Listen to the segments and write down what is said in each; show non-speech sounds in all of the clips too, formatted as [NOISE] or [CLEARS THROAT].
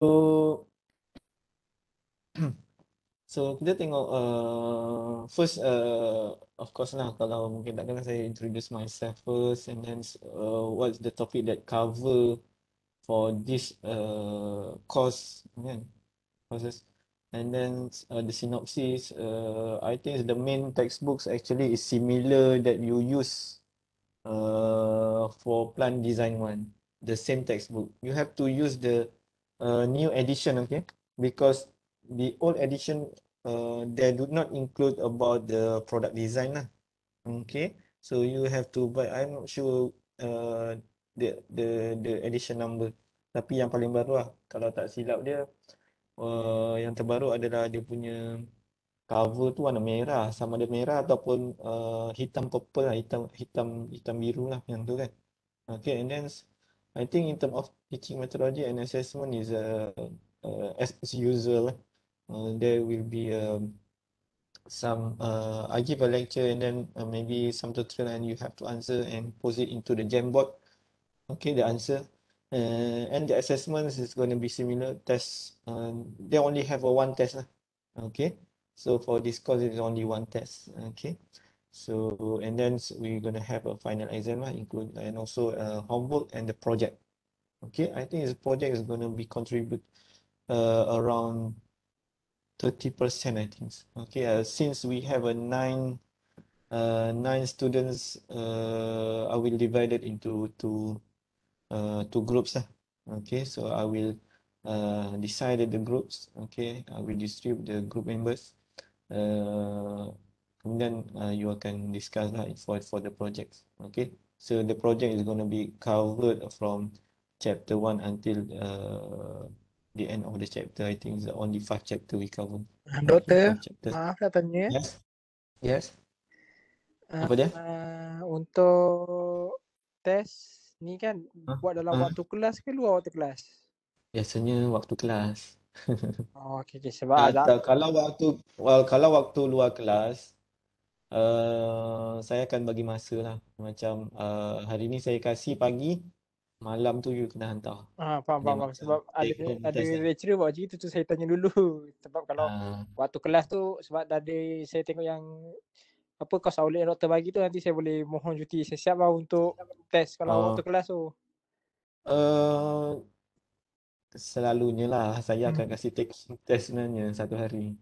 So, [CLEARS THROAT] so kita tengok uh, first uh, of course lah kalau mungkin takkan saya introduce myself first and then uh, what's the topic that cover for this uh, course kan yeah, courses and then uh, the synopsis uh, I think the main textbooks actually is similar that you use uh, for plant design one the same textbook you have to use the new edition okay because the old edition uh, they do not include about the product design lah. okay so you have to buy i'm not sure uh, the the the edition number tapi yang paling baru lah kalau tak silap dia uh, yang terbaru adalah dia punya cover tu warna merah sama ada merah ataupun uh, hitam purple lah hitam hitam hitam biru lah yang tu kan okay and then I think in terms of teaching methodology and assessment is uh, uh, as, usual. Uh, there will be um, some, uh, I give a lecture and then uh, maybe some tutorial and you have to answer and post it into the Jamboard. Okay, the answer. Uh, and the assessments is going to be similar tests. Um, they only have a one test. Okay, so for this course, it's only one test. Okay. So, and then we're going to have a final exam, ah, include, and also a uh, homework and the project. Okay, I think the project is going to be contribute uh, around 30%, I think. Okay, uh, since we have a nine, uh, nine students, uh, I will divide it into two, uh, two groups. Uh. Okay, so I will uh, decide the groups. Okay, I will distribute the group members. Uh, then uh, you can discuss lah for for the projects. Okay, so the project is going to be covered from chapter one until uh, the end of the chapter. I think the only five chapter we cover. Doctor, maaf katanya. Lah yes. Yes. Ah, Apa dia? Uh, untuk test ni kan huh? buat dalam huh? waktu kelas ke luar waktu kelas? Biasanya waktu kelas. [LAUGHS] oh, okay, okay. Sebab uh, ada... kalau waktu well, kalau waktu luar kelas, uh, saya akan bagi masa lah. Macam uh, hari ni saya kasih pagi, malam tu you kena hantar. Ah, faham, faham, faham. Sebab ada, ada lecturer lah. buat macam itu tu saya tanya dulu. [LAUGHS] Sebab kalau uh. waktu kelas tu sebab tadi saya tengok yang apa kos awalik yang doktor bagi tu nanti saya boleh mohon cuti. Saya siap lah untuk test kalau uh. waktu kelas tu. Uh, selalunya lah saya hmm. akan kasih test sebenarnya satu hari.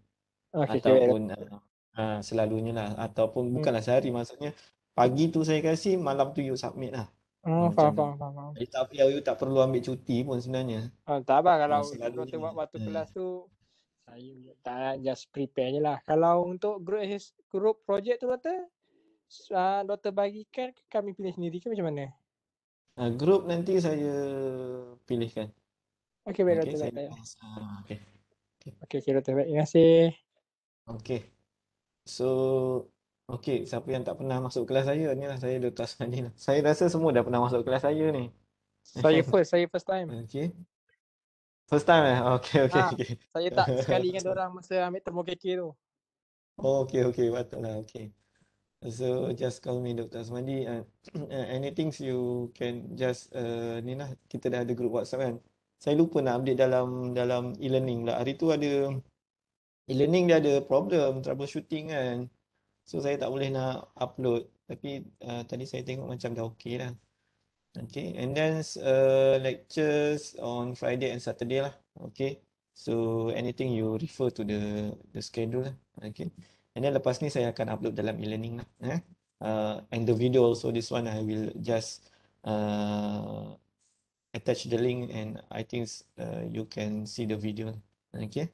Okay, ataupun okay. Uh, Ha, selalunya lah ataupun hmm. bukanlah sehari maksudnya pagi tu saya kasih, malam tu you submit lah. Oh, faham, faham, faham. tapi you tak perlu ambil cuti pun sebenarnya. Oh, tak apa ha, kalau kalau tu buat waktu lah. kelas tu saya tak just prepare je lah. Kalau untuk group group project tu kata uh, doktor bagikan ke kami pilih sendiri ke macam mana? Uh, group nanti saya pilihkan. Okey baik okay, doktor. Ah, okey. Okey. Okey, terima kasih. Okey. So, okay, siapa yang tak pernah masuk kelas saya, ni lah saya Dr. Asmadi. [LAUGHS] Lah. Saya rasa semua dah pernah masuk kelas saya ni. Saya [LAUGHS] first, saya first time. Okay. First time eh? Okay, [LAUGHS] okay. Ha, okay. Saya tak sekali dengan orang masa ambil termo KK tu. Oh, okay, okay. Patut lah, okay. So, just call me Dr. Asmadi. Uh, [CLEARS THROAT] anything you can just, uh, ni lah, kita dah ada group WhatsApp kan. Saya lupa nak update dalam dalam e-learning lah. Hari tu ada e-learning dia ada problem troubleshooting kan so saya tak boleh nak upload tapi uh, tadi saya tengok macam dah okay lah okay and then uh, lectures on Friday and Saturday lah okay so anything you refer to the the schedule lah okay and then lepas ni saya akan upload dalam e-learning lah eh? uh, and the video also this one I will just uh, attach the link and I think uh, you can see the video okay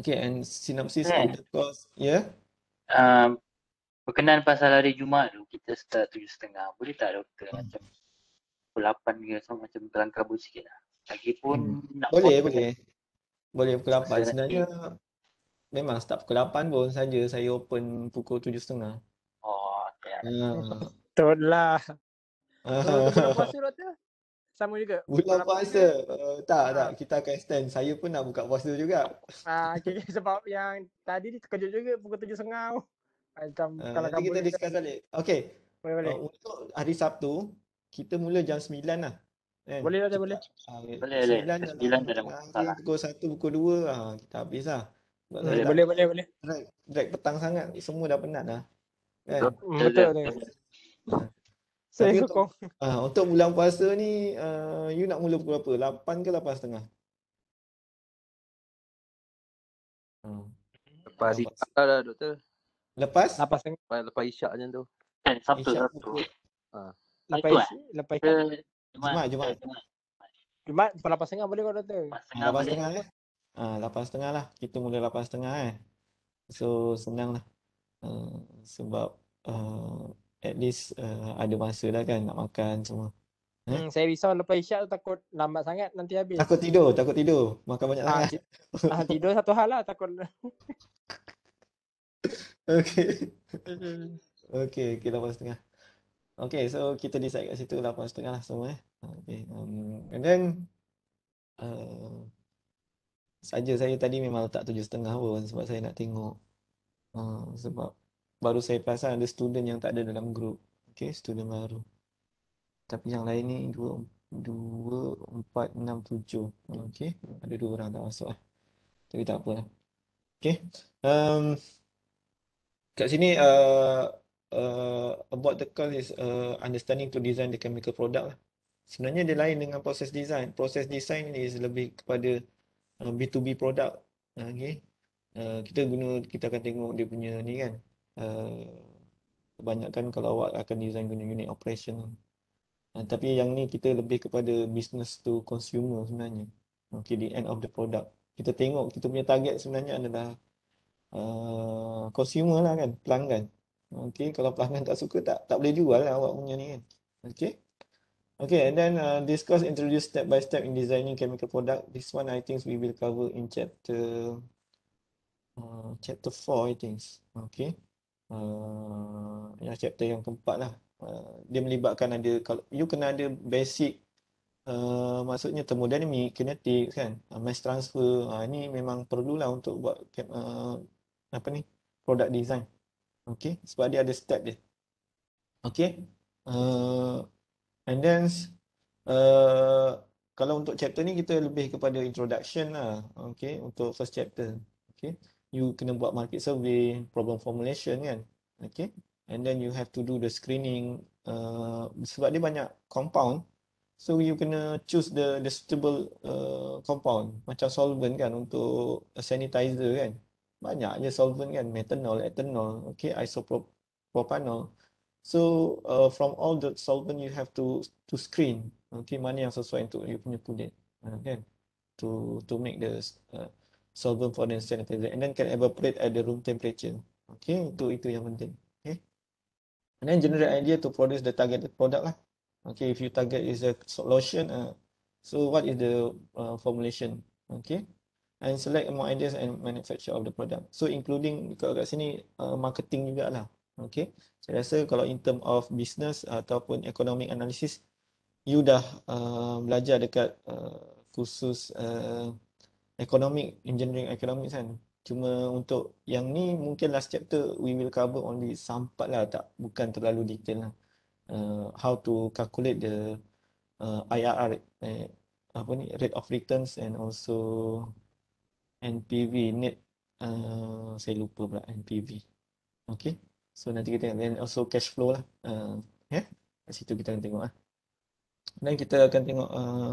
Okay, and synopsis yeah. of the course, yeah? Um, berkenan pasal hari Jumaat tu, kita start tujuh setengah. Boleh tak doktor hmm. macam pukul lapan ke sama macam terang kabut sikit lah. Lagipun hmm. nak Boleh, boleh. Kan? Boleh pukul lapan. Sebenarnya nanti... memang start pukul lapan pun saja saya open pukul tujuh setengah. Oh, okay. Uh. lah. Uh. Betul lah. Betul lah sama juga. Bulan puasa. Uh, tak, ha. tak. Kita akan stand. Saya pun nak buka puasa juga. Ah, ha, okay. sebab yang tadi terkejut juga pukul tujuh sengau. Macam ha, kalau nanti kita discuss balik. Okay. Boleh, boleh. Uh, untuk hari Sabtu, kita mula jam sembilan lah. Kan? Boleh lah, boleh. Boleh, boleh. Lah. Pukul satu, pukul dua, ha, kita habis lah. Boleh, boleh, boleh, boleh. boleh. Drag, drag petang sangat, semua dah penat lah. Kan? Betul, betul. betul. betul. betul. betul. betul. Saya Tapi sokong. Untuk, uh, [LAUGHS] untuk bulan puasa ni, uh, you nak mula pukul berapa? 8 ke 8.30? setengah? hmm. Uh, lepas isyak lah, lah doktor. Lepas? Lepas, lepas, lepas isyak macam tu. Kan, Isyak Sabtu. Ha. Lepas isyak. Eh? Lepas isyak. Jumat, Jumat. Jumat, pukul 8.30 boleh kau doktor? 8.30 setengah Eh? Ah ha, 8.30 lah. Kita mula 8.30 eh. So senang lah. Uh, sebab uh, at least uh, ada masa lah kan nak makan semua. Eh? Hmm, saya risau lepas isyak tu takut lambat sangat nanti habis. Takut tidur, takut tidur. Makan banyak ah, sangat. Ah, tidur satu hal lah takut. [LAUGHS] [LAUGHS] okay. okay, kita okay, setengah. Okay, so kita decide kat situ setengah lah semua eh. Okay, um, and then uh, saja saya tadi memang letak 7.30 pun sebab saya nak tengok uh, sebab baru saya perasan ada student yang tak ada dalam group. Okay, student baru. Tapi yang lain ni, dua, dua, empat, enam, tujuh. Okay, ada dua orang tak masuk. lah. Tapi tak apalah. Okay. Um, kat sini, uh, uh, about the call is uh, understanding to design the chemical product lah. Sebenarnya dia lain dengan proses design. Proses design ni is lebih kepada uh, B2B product. Okay. Uh, kita guna, kita akan tengok dia punya ni kan. Eh, kebanyakan kalau awak akan design guna unit operation uh, tapi yang ni kita lebih kepada business to consumer sebenarnya okay the end of the product kita tengok kita punya target sebenarnya adalah uh, consumer lah kan pelanggan okay kalau pelanggan tak suka tak tak boleh jual lah awak punya ni kan okay Okay, and then uh, this course introduce step by step in designing chemical product. This one I think we will cover in chapter uh, chapter four, I think. Okay uh, yang chapter yang keempat lah. Uh, dia melibatkan ada kalau you kena ada basic uh, maksudnya thermodynamic, kinetik kan, uh, mass transfer. Uh, ini memang perlulah untuk buat uh, apa ni? product design. Okey, sebab dia ada step dia. Okey. Uh, and then uh, kalau untuk chapter ni kita lebih kepada introduction lah. Okey, untuk first chapter. Okey you kena buat market survey, problem formulation kan. Okay. And then you have to do the screening uh, sebab dia banyak compound. So you kena choose the the suitable uh, compound macam solvent kan untuk sanitizer kan. Banyak je solvent kan, methanol, ethanol, okay, isopropanol. So uh, from all the solvent you have to to screen okay mana yang sesuai untuk you punya kulit uh, kan? to to make the uh, solvent for the sanitizer and then can evaporate at the room temperature. Okay, itu itu yang penting. Okay. And then general idea to produce the targeted product lah. Okay, if you target is a lotion, uh, so what is the uh, formulation? Okay. And select among ideas and manufacture of the product. So including kalau kat sini uh, marketing juga lah. Okay. Saya rasa kalau in term of business uh, ataupun economic analysis, you dah uh, belajar dekat uh, kursus uh, economic engineering economics kan cuma untuk yang ni mungkin last chapter we will cover only sampat lah tak bukan terlalu detail lah uh, how to calculate the uh, IRR eh, apa ni rate of returns and also NPV net uh, saya lupa pula NPV okay so nanti kita then also cash flow lah uh, ya yeah? kat situ kita akan tengok lah dan kita akan tengok uh,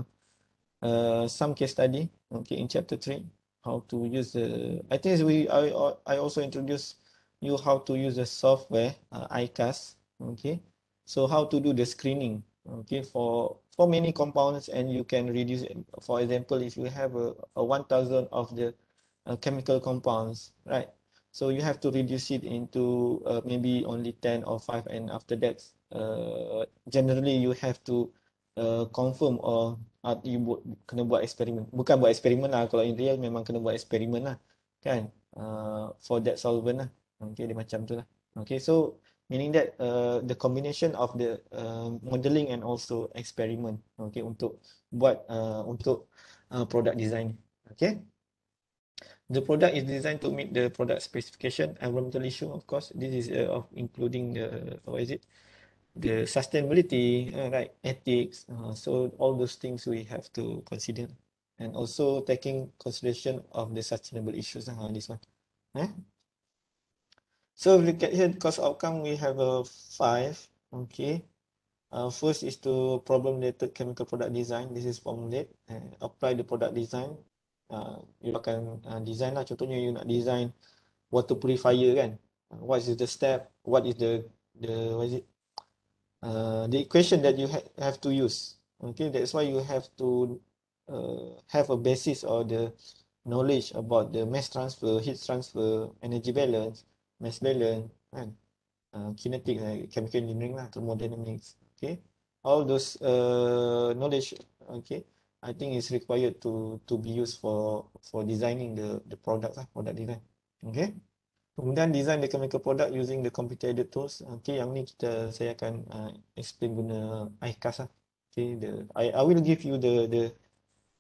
Uh, some case study okay in chapter 3 how to use the i think we i i also introduce you how to use the software uh, icas okay so how to do the screening okay for for many compounds and you can reduce it. for example if you have a, a 1000 of the uh, chemical compounds right so you have to reduce it into uh, maybe only 10 or 5 and after that uh, generally you have to Uh, confirm or uh, ah, you bu- kena buat eksperimen. Bukan buat eksperimen lah. Kalau in real memang kena buat eksperimen lah. Kan? Uh, for that solvent lah. Okay, dia macam tu lah. Okay, so meaning that uh, the combination of the uh, modeling and also experiment. Okay, untuk buat uh, untuk uh, product design. Okay. The product is designed to meet the product specification, environmental issue of course. This is uh, of including the, what is it? Uh, the sustainability, uh, right, ethics. Uh, so all those things we have to consider, and also taking consideration of the sustainable issues. Uh, this one. Huh? So if we look at here, cost outcome, we have a five. Okay. Uh, first is to problem-related chemical product design. This is formulate, uh, apply the product design. Uh, you can uh, design lah. Contohnya you nak design water purifier kan. Uh, what is the step? What is the the what is it? uh, the equation that you ha have to use. Okay, that's why you have to uh, have a basis or the knowledge about the mass transfer, heat transfer, energy balance, mass balance, and uh, kinetics, uh, eh, chemical engineering, uh, lah thermodynamics. Okay, all those uh, knowledge. Okay, I think is required to to be used for for designing the the product, uh, product design. Okay. Kemudian design the chemical product using the computer aided tools. Okay, yang ni kita saya akan uh, explain guna iCast lah. Okay, the I I will give you the the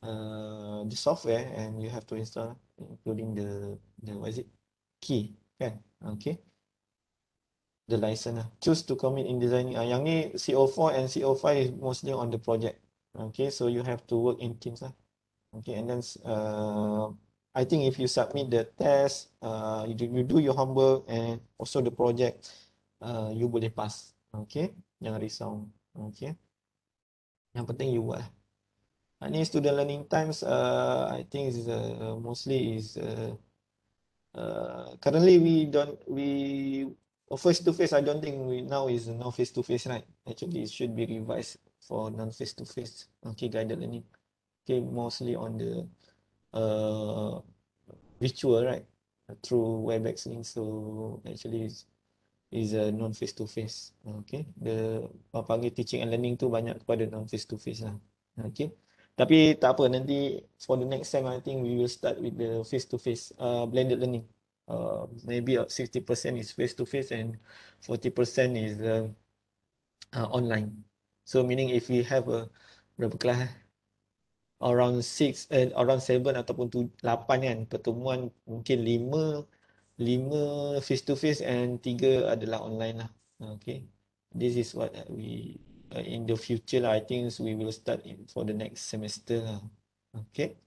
uh, the software and you have to install including the the what is it key kan? Okay, the license lah. Choose to commit in designing. Uh, yang ni CO4 and CO5 is mostly on the project. Okay, so you have to work in teams lah. Okay, and then uh, I think if you submit the test, uh, you, do, you do your homework and also the project, uh, you boleh pass. Okay, jangan risau. Okay, yang penting you buat. Ini student learning times, uh, I think is uh, mostly is uh, uh, currently we don't we uh, oh, face to face. I don't think we now is no face to face right. Actually, it should be revised for non face to face. Okay, guided learning. Okay, mostly on the uh, virtual right through webex link so actually is is a non face to face okay the apa panggil teaching and learning tu banyak kepada non face to face lah okay tapi tak apa nanti for the next time I think we will start with the face to face blended learning uh, maybe sixty percent is face to face and forty percent is uh, uh, online so meaning if we have a berapa kelas eh? around 6 eh, around 7 ataupun 8 kan pertemuan mungkin 5 5 face to face and 3 adalah online lah okay this is what we uh, in the future lah i think so we will start in for the next semester lah okay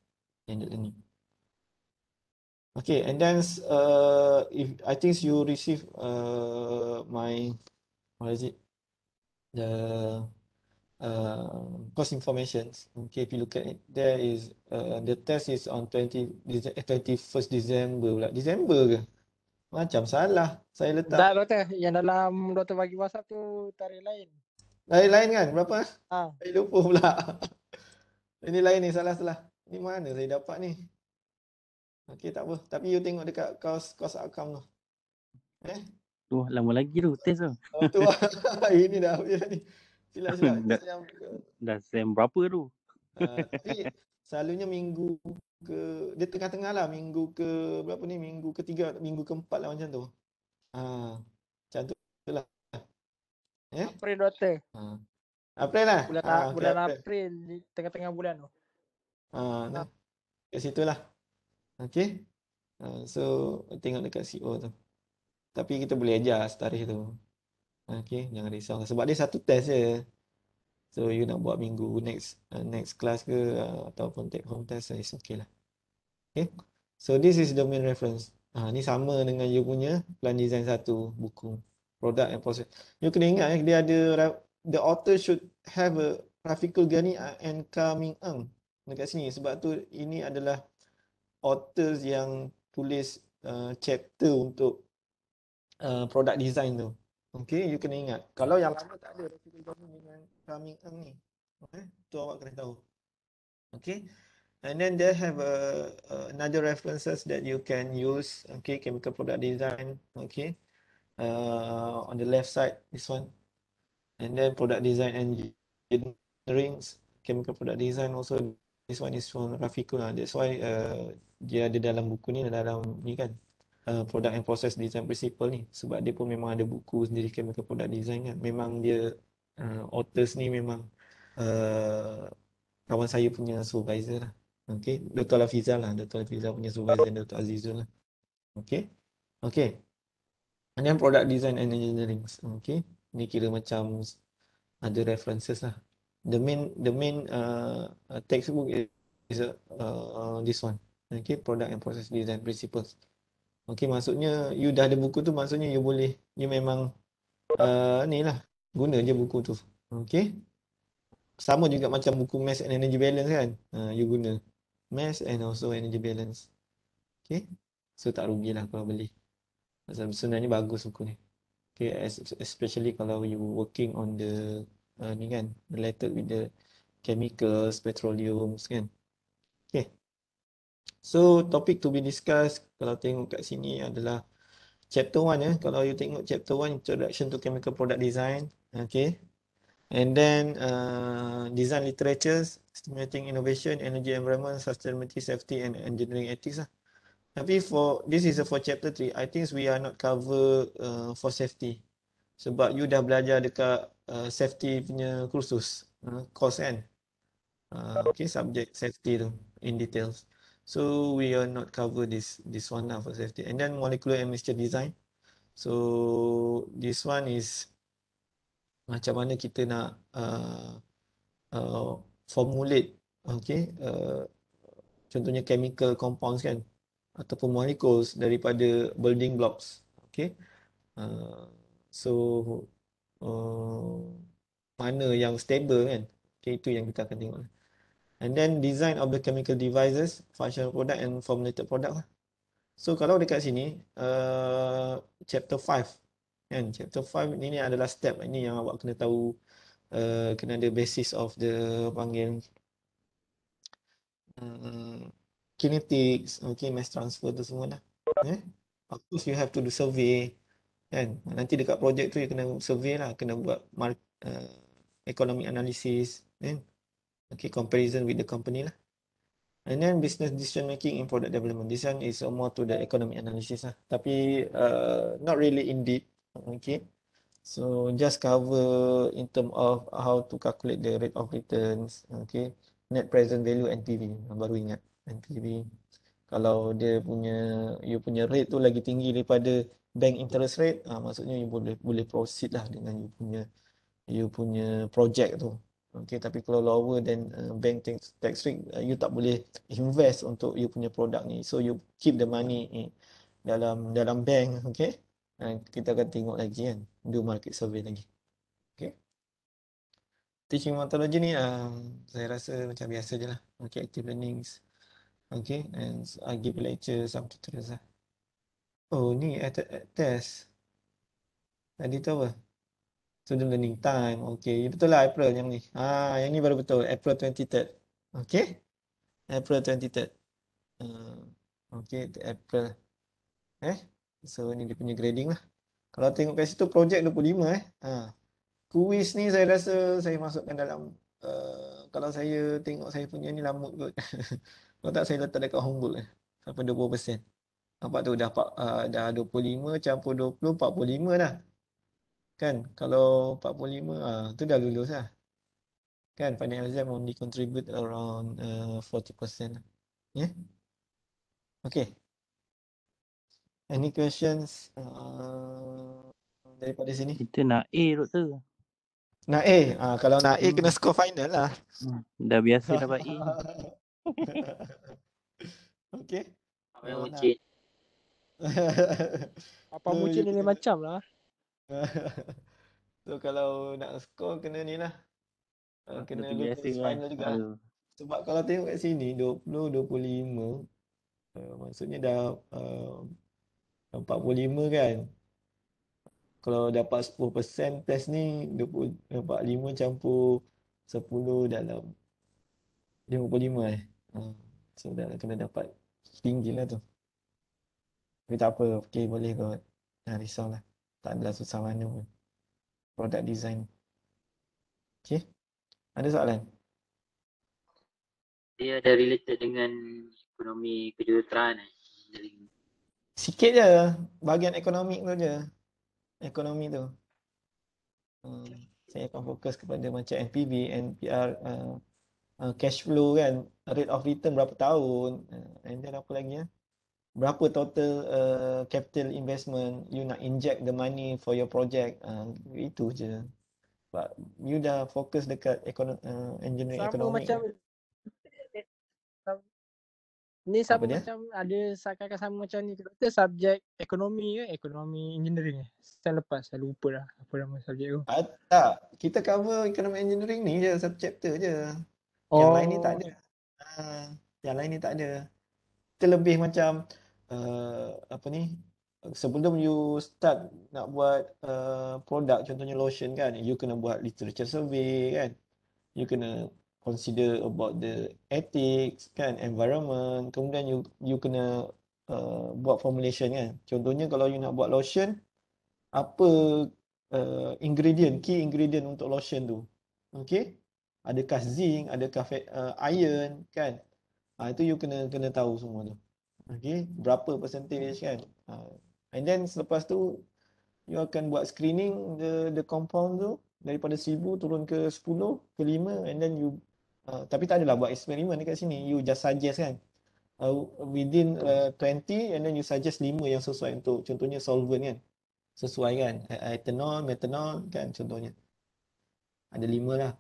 and the learning okay and then uh, if i think you receive uh, my what is it the Um, cost information. Okay, if you look at it, there is uh, the test is on 20 21st eh, December pula. December ke? Macam salah. Saya letak. Tak, doktor. Yang dalam doktor bagi WhatsApp tu tarikh lain. Tarikh lain kan? Berapa? Ha. Saya lupa pula. [LAUGHS] ini lain ni. Salah-salah. Ni mana saya dapat ni? Okey, tak apa. Tapi you tengok dekat cost, cost akam tu. Eh? Tu lama lagi tu test tu. Oh, tu [LAUGHS] ini dah habis dah ni silap silap [LAUGHS] dah, dah sem berapa tu uh, tapi selalunya minggu ke dia tengah-tengah lah minggu ke berapa ni minggu ketiga minggu keempat lah macam tu ha uh, macam tu lah eh? April doktor ha. April lah bulan, ha, bulan April. April tengah-tengah bulan tu ha, nah. kat situ lah okay uh, so tengok dekat CEO tu tapi kita boleh ajar setarik tu Okay, jangan risau. Sebab dia satu test je. So, you nak buat minggu next uh, next class ke uh, ataupun take home test, so uh, it's okay lah. Okay, so this is the main reference. Uh, ni sama dengan you punya plan design satu buku product and process. You kena ingat, eh, dia ada the author should have a graphical journey uh, and coming on dekat sini. Sebab tu ini adalah authors yang tulis uh, chapter untuk uh, product design tu. Okey, you kena ingat. Kalau yang lama tak ada residual domain dengan coming term ni. Okey, tu awak kena tahu. Okey, And then they have a, uh, a uh, another references that you can use. Okay, chemical product design. Okay. Uh, on the left side, this one. And then product design and engineering. Chemical product design also. This one is from Rafiqul. That's why uh, dia ada dalam buku ni dalam ni kan. Uh, product and process design principle ni sebab dia pun memang ada buku sendiri chemical kan, product design kan memang dia uh, authors ni memang uh, kawan saya punya supervisor lah okey Dr. Lafizal lah Dr. Lafizal punya supervisor Dr. Azizul lah okey okey and then product design and engineering okey ni kira macam ada references lah the main the main uh, textbook is uh, uh, this one okey product and process design principles Okey maksudnya you dah ada buku tu maksudnya you boleh you memang uh, ni lah guna je buku tu. Okey. Sama juga macam buku Mass and Energy Balance kan. Uh, you guna Mass and also Energy Balance. Okey. So tak rugilah kalau beli. Pasal sebenarnya bagus buku ni. Okey especially kalau you working on the uh, ni kan related with the chemicals, petroleum kan. So topik to be discuss kalau tengok kat sini adalah chapter 1 ya. Eh. Kalau you tengok chapter 1 introduction to chemical product design. Okay. And then uh, design literatures, stimulating innovation, energy environment, sustainability, safety and engineering ethics lah. Tapi for this is a for chapter 3. I think we are not cover uh, for safety. Sebab you dah belajar dekat uh, safety punya kursus. Uh, course kan? Uh, okay, subject safety tu in details. So we are not cover this this one now lah for safety. And then molecular mixture design. So this one is macam mana kita nak uh, uh, formulate, okay? Uh, contohnya chemical compounds kan, ataupun molecules daripada building blocks, okay? Uh, so uh, mana yang stable kan? Okay, itu yang kita akan tengok. Uh, And then design of the chemical devices, functional product and formulated product lah. So kalau dekat sini, uh, chapter 5. And chapter 5 ni, ni adalah step. Ini yang awak kena tahu, uh, kena ada basis of the panggil um, kinetics, okay, mass transfer tu semua lah. Eh? Of course you have to do survey. Kan? Nanti dekat project tu, you kena survey lah. Kena buat mark, uh, economic analysis. Eh? Okay, comparison with the company lah. And then business decision making in product development. This one is more to the economic analysis lah. Tapi uh, not really in deep. Okay. So just cover in term of how to calculate the rate of returns. Okay. Net present value NPV. Baru ingat NPV. Kalau dia punya, you punya rate tu lagi tinggi daripada bank interest rate, uh, maksudnya you boleh boleh proceed lah dengan you punya you punya project tu. Okay, tapi kalau lower than uh, bank tax, tax rate, uh, you tak boleh invest untuk you punya produk ni. So you keep the money in, dalam dalam bank, okay? Uh, kita akan tengok lagi kan, do market survey lagi. Okay. Teaching methodology ni, uh, saya rasa macam biasa je lah. Okay, active learnings. Okay, and I give lecture some tutorials lah. Oh, ni at, test. Tadi tu apa? student learning time. okay. betul lah April yang ni. Ha, yang ni baru betul April 23rd. Okey. April 23rd. Uh, okey, April. Eh, so ni dia punya grading lah. Kalau tengok kat situ projek 25 eh. Ha. Ah, Kuis ni saya rasa saya masukkan dalam uh, kalau saya tengok saya punya ni lambat kot. [LAUGHS] kalau tak saya letak dekat homework eh. Sampai 20%. Nampak tu dah uh, dah 25 campur 20 45 dah kan kalau 45 ah uh, tu dah lulus lah kan final exam only contribute around uh, 40% lah. ya yeah? okey any questions uh, daripada sini kita nak A doktor nak A uh, kalau nak A hmm. kena score final lah hmm. dah biasa dapat E [LAUGHS] okay apa mungkin apa [LAUGHS] mungkin ni macam lah [LAUGHS] so kalau nak score kena ni lah ah, kena lupa final kan, juga Aduh. sebab kalau tengok kat sini 20-25 uh, ah, maksudnya dah ah, uh, 45 kan kalau dapat 10% test ni 45 campur 10 dalam 55 eh uh, so dah kena dapat tinggi lah tu tapi tak apa, okay boleh kot jangan risau lah tak adalah susah mana pun product design okay ada soalan dia ada related dengan ekonomi kejuruteraan eh? sikit je bahagian ekonomi tu je ekonomi tu hmm, saya akan fokus kepada macam NPV, NPR uh, uh, cash flow kan rate of return berapa tahun uh, and then apa lagi ya eh? berapa total uh, capital investment you nak inject the money for your project uh, itu je but you dah fokus dekat economic uh, engineering sama economic macam kan? ni sama Apa macam ada sakakan sama macam ni kata subjek ekonomi ke ekonomi engineering ke eh? saya lepas saya lupa lah apa nama subjek tu uh, tak kita cover ekonomi engineering ni je satu chapter je oh. yang lain ni tak ada uh, yang lain ni tak ada terlebih macam uh, apa ni sebelum you start nak buat uh, produk contohnya lotion kan you kena buat literature survey kan you kena consider about the ethics kan environment kemudian you you kena uh, buat formulation kan contohnya kalau you nak buat lotion apa uh, ingredient key ingredient untuk lotion tu okey adakah zinc adakah uh, iron kan ha, itu you kena kena tahu semua tu okay, berapa percentage kan uh, and then selepas tu you akan buat screening the the compound tu daripada 1000 turun ke 10 ke 5 and then you uh, tapi tak adalah buat eksperimen dekat sini you just suggest kan uh, within uh, 20 and then you suggest 5 yang sesuai untuk contohnya solvent kan sesuai kan e- etanol, metanol kan contohnya ada 5 lah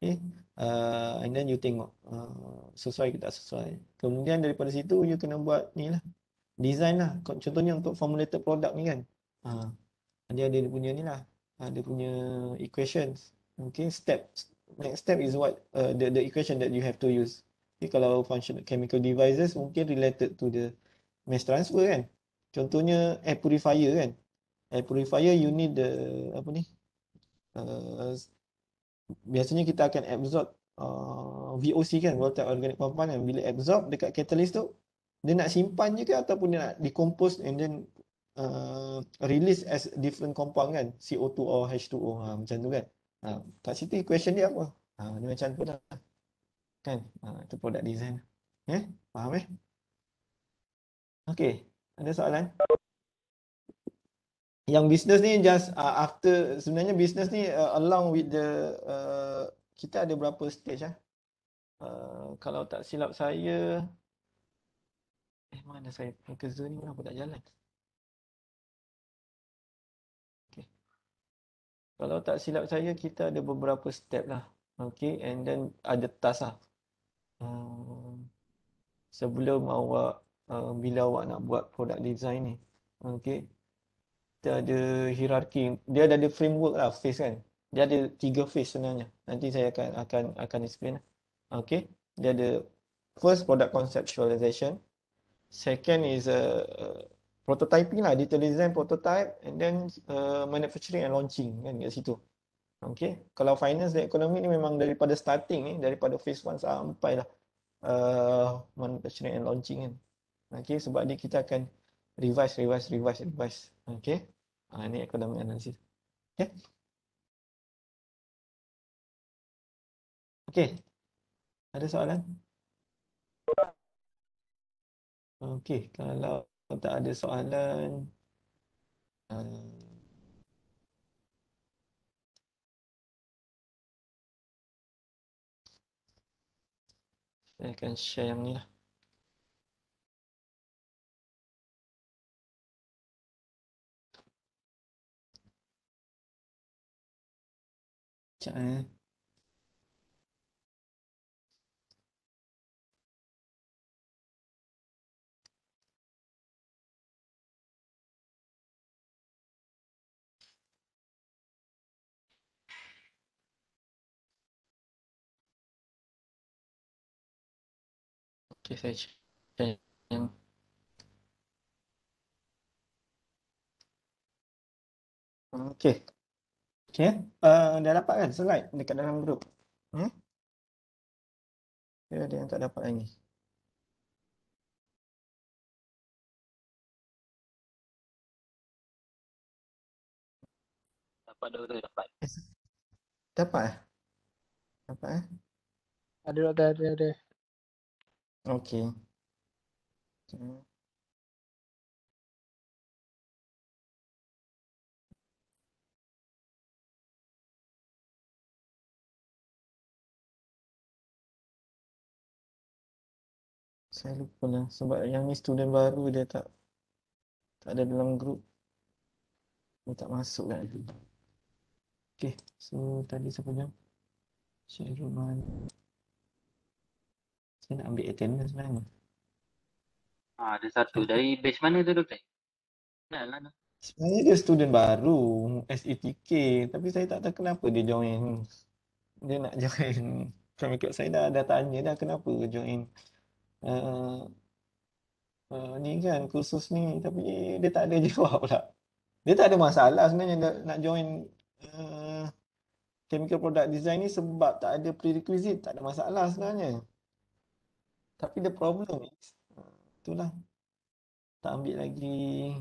okay. uh, and then you tengok uh, sesuai ke tak sesuai kemudian daripada situ you kena buat ni lah design lah contohnya untuk formulated product ni kan uh, dia ada dia punya ni lah ada uh, punya equations okay step next step is what uh, the, the equation that you have to use okay, kalau function chemical devices mungkin related to the mass transfer kan contohnya air purifier kan air purifier you need the apa ni uh, biasanya kita akan absorb uh, VOC kan volatile organic compound kan bila absorb dekat catalyst tu dia nak simpan je ke ataupun dia nak decompose and then uh, release as different compound kan CO2 or H2O ha, macam tu kan ha, kat situ question dia apa ha, dia macam tu lah kan ha, itu product design eh faham eh okay ada soalan? yang bisnes ni just uh, after sebenarnya bisnes ni uh, along with the uh, kita ada berapa stage ah? Uh, kalau tak silap saya eh mana saya ke zoom ni apa tak jalan. Okay. Kalau tak silap saya kita ada beberapa step lah. Okay and then ada task lah. Um, sebelum awak uh, bila awak nak buat product design ni. Okay dia ada hierarki dia ada framework lah phase kan dia ada tiga phase sebenarnya nanti saya akan akan akan explain lah. okey dia ada first product conceptualization second is a uh, prototyping lah detail design prototype and then uh, manufacturing and launching kan kat situ okey kalau finance dan ekonomi ni memang daripada starting ni daripada phase 1 sampai lah uh, manufacturing and launching kan okey sebab ni kita akan revise revise revise revise Okey. Ah ini economic analysis. Okey. Okey. Ada soalan? Okey, kalau tak ada soalan uh, Saya akan share yang ni lah chạy chia Ok. Okay. Uh, eh? eh, dah dapat kan slide dekat dalam grup? Hmm? Ada yang tak dapat lagi. Dapat dah dapat. [LAUGHS] Dapat eh? Dapat eh? Ada, ada, ada. ada. Okay. Okay. Hmm. Saya lupa lah sebab yang ni student baru dia tak tak ada dalam grup, Dia tak masuk kan. Okay, so tadi siapa jam? Syed Saya nak ambil attendance sebenarnya. Ha, ada satu. Dari base mana tu, Doktor? Nah, nah. Sebenarnya dia student baru SETK tapi saya tak tahu kenapa dia join dia nak [LAUGHS] join kalau ikut saya dah, dah tanya dah kenapa join uh, uh, ni kan kursus ni tapi dia tak ada [LAUGHS] jawab pula. Dia tak ada masalah sebenarnya nak join uh, chemical product design ni sebab tak ada prerequisite, tak ada masalah sebenarnya. Tapi the problem is, itulah. Tak ambil lagi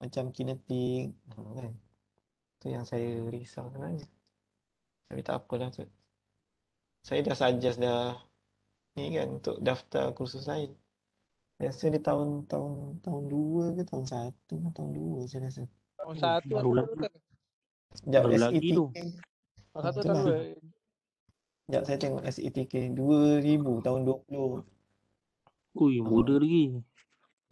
macam kinetik. Kan? Itu yang saya risau sebenarnya. Tapi tak apalah. Saya dah suggest dah ni kan untuk daftar kursus lain. Rasa di tahun tahun tahun 2 ke tahun 1 atau tahun 2 saya rasa. Tahun 1 baru lagi. Baru lagi e tu. Tahun tahun 2. saya tengok SETK 2000 tahun 20. Ui muda lagi.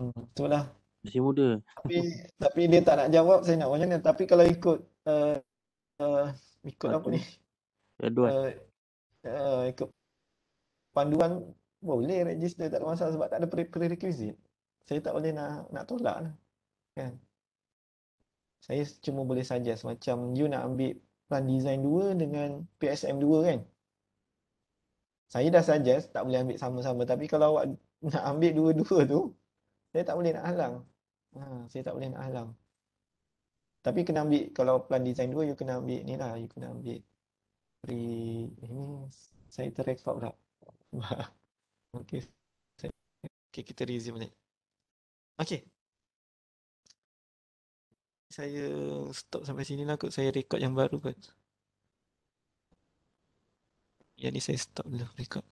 Hmm, betul lah. Masih muda. Tapi, tapi dia tak nak jawab saya nak macam ni Tapi kalau ikut uh, uh, ikut apa ni? Jadual. Uh, eh, uh, ikut panduan boleh register tak ada masalah sebab tak ada prerequisit. Saya tak boleh nak nak tolak lah. Kan? Saya cuma boleh suggest macam you nak ambil plan design 2 dengan PSM 2 kan. Saya dah suggest tak boleh ambil sama-sama tapi kalau awak [LAUGHS] nak ambil dua-dua tu saya tak boleh nak halang. Ha, saya tak boleh nak halang. Tapi kena ambil kalau plan design 2 you kena ambil ni lah you kena ambil pre ini saya terrekod dah. [LAUGHS] Okey. okay kita resume balik. Okey. Saya stop sampai sini lah kot. Saya record yang baru kot. Jadi saya stop dulu record.